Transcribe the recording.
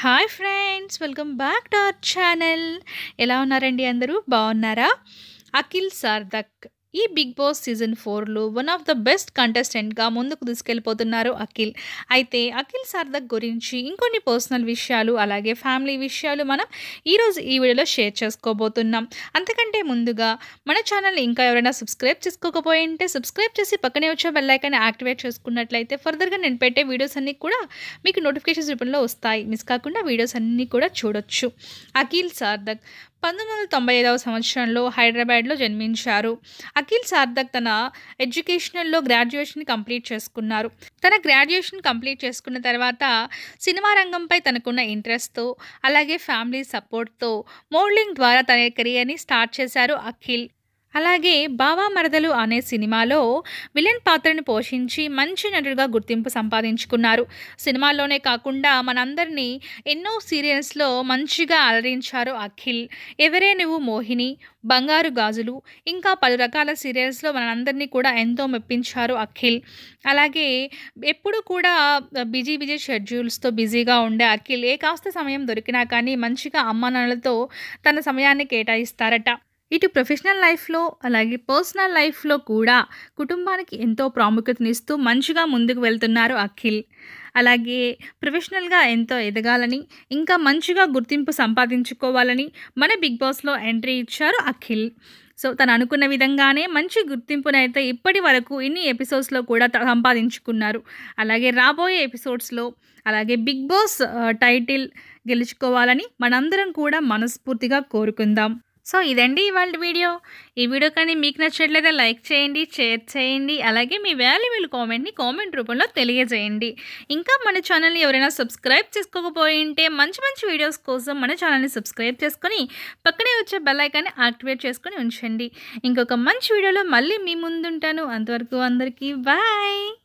hi friends welcome back to our channel ఎలా ఉన్నారండి అందరూ బాగున్నారా అఖిల్ సార్దక్ ఈ బిగ్ బాస్ సీజన్ ఫోర్లో వన్ ఆఫ్ ద బెస్ట్ కంటెస్టెంట్గా ముందుకు తీసుకెళ్ళిపోతున్నారు అఖిల్ అయితే అఖిల్ సార్దక్ గురించి ఇంకొన్ని పర్సనల్ విషయాలు అలాగే ఫ్యామిలీ విషయాలు మనం ఈరోజు ఈ వీడియోలో షేర్ చేసుకోబోతున్నాం అంతకంటే ముందుగా మన ఛానల్ని ఇంకా ఎవరైనా సబ్స్క్రైబ్ చేసుకోకపోయి ఉంటే సబ్స్క్రైబ్ చేసి పక్కనే వచ్చే బెల్లైకాన్ని యాక్టివేట్ చేసుకున్నట్లయితే ఫర్దర్గా నేను పెట్టే వీడియోస్ అన్నీ కూడా మీకు నోటిఫికేషన్స్ రూపంలో వస్తాయి మిస్ కాకుండా వీడియోస్ అన్నీ కూడా చూడొచ్చు అఖిల్ సార్దక్ పంతొమ్మిది వందల తొంభై ఐదవ సంవత్సరంలో హైదరాబాద్లో జన్మించారు అఖిల్ సార్థక్ తన ఎడ్యుకేషనల్లో గ్రాడ్యుయేషన్ కంప్లీట్ చేసుకున్నారు తన గ్రాడ్యుయేషన్ కంప్లీట్ చేసుకున్న తర్వాత సినిమా రంగంపై తనకున్న ఇంట్రెస్ట్తో అలాగే ఫ్యామిలీ సపోర్ట్తో మోడలింగ్ ద్వారా తన కెరియర్ని స్టార్ట్ చేశారు అఖిల్ అలాగే బావా మరదలు అనే సినిమాలో విలన్ పాత్రను పోషించి మంచి నటుడుగా గుర్తింపు సంపాదించుకున్నారు సినిమాల్లోనే కాకుండా మనందరినీ ఎన్నో సీరియల్స్లో మంచిగా అలరించారు అఖిల్ ఎవరే నువ్వు మోహిని బంగారు గాజులు ఇంకా పలు రకాల సీరియల్స్లో మనందరినీ కూడా ఎంతో మెప్పించారు అఖిల్ అలాగే ఎప్పుడు కూడా బిజీ బిజీ షెడ్యూల్స్తో బిజీగా ఉండే అఖిల్ ఏ కాస్త సమయం దొరికినా కానీ మంచిగా అమ్మానాన్నలతో తన సమయాన్ని కేటాయిస్తారట ఇటు ప్రొఫెషనల్ లైఫ్లో అలాగే పర్సనల్ లైఫ్లో కూడా కుటుంబానికి ఎంతో ప్రాముఖ్యతనిస్తూ మంచిగా ముందుకు వెళ్తున్నారు అఖిల్ అలాగే ప్రొఫెషనల్గా ఎంతో ఎదగాలని ఇంకా మంచిగా గుర్తింపు సంపాదించుకోవాలని మన బిగ్ బాస్లో ఎంట్రీ ఇచ్చారు అఖిల్ సో తను అనుకున్న విధంగానే మంచి గుర్తింపునైతే ఇప్పటి వరకు ఇన్ని ఎపిసోడ్స్లో కూడా సంపాదించుకున్నారు అలాగే రాబోయే ఎపిసోడ్స్లో అలాగే బిగ్ బాస్ టైటిల్ గెలుచుకోవాలని మనందరం కూడా మనస్ఫూర్తిగా కోరుకుందాం సో ఇదండి ఇవాళ వీడియో ఈ వీడియో కానీ మీకు నచ్చట్లయితే లైక్ చేయండి షేర్ చేయండి అలాగే మీ వాల్యుబుల్ కామెంట్ని కామెంట్ రూపంలో తెలియజేయండి ఇంకా మన ఛానల్ని ఎవరైనా సబ్స్క్రైబ్ చేసుకోకపోయింటే మంచి మంచి వీడియోస్ కోసం మన ఛానల్ని సబ్స్క్రైబ్ చేసుకొని పక్కనే వచ్చే బెల్లైకాన్ని యాక్టివేట్ చేసుకొని ఉంచండి ఇంకొక మంచి వీడియోలో మళ్ళీ మీ ముందుంటాను అంతవరకు అందరికీ బాయ్